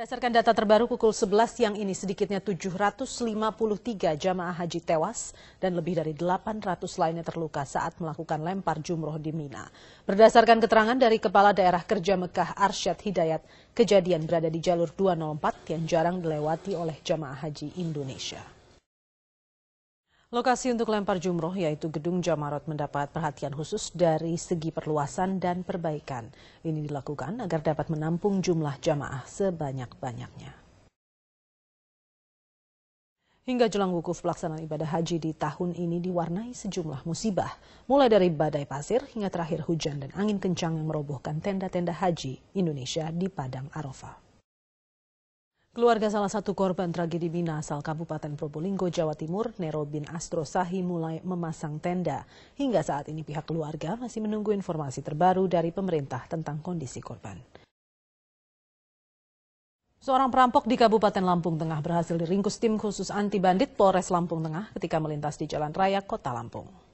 Berdasarkan data terbaru pukul 11 siang ini sedikitnya 753 jamaah haji tewas dan lebih dari 800 lainnya terluka saat melakukan lempar jumroh di Mina. Berdasarkan keterangan dari Kepala Daerah Kerja Mekah Arsyad Hidayat, kejadian berada di jalur 204 yang jarang dilewati oleh jamaah haji Indonesia. Lokasi untuk lempar jumroh yaitu Gedung Jamarot mendapat perhatian khusus dari segi perluasan dan perbaikan. Ini dilakukan agar dapat menampung jumlah jamaah sebanyak-banyaknya. Hingga jelang wukuf pelaksanaan ibadah haji di tahun ini diwarnai sejumlah musibah, mulai dari badai pasir hingga terakhir hujan dan angin kencang yang merobohkan tenda-tenda haji Indonesia di Padang Arafah. Keluarga salah satu korban tragedi Mina asal Kabupaten Probolinggo, Jawa Timur, Nero bin Astro Sahi mulai memasang tenda. Hingga saat ini pihak keluarga masih menunggu informasi terbaru dari pemerintah tentang kondisi korban. Seorang perampok di Kabupaten Lampung Tengah berhasil diringkus tim khusus anti bandit Polres Lampung Tengah ketika melintas di jalan raya Kota Lampung.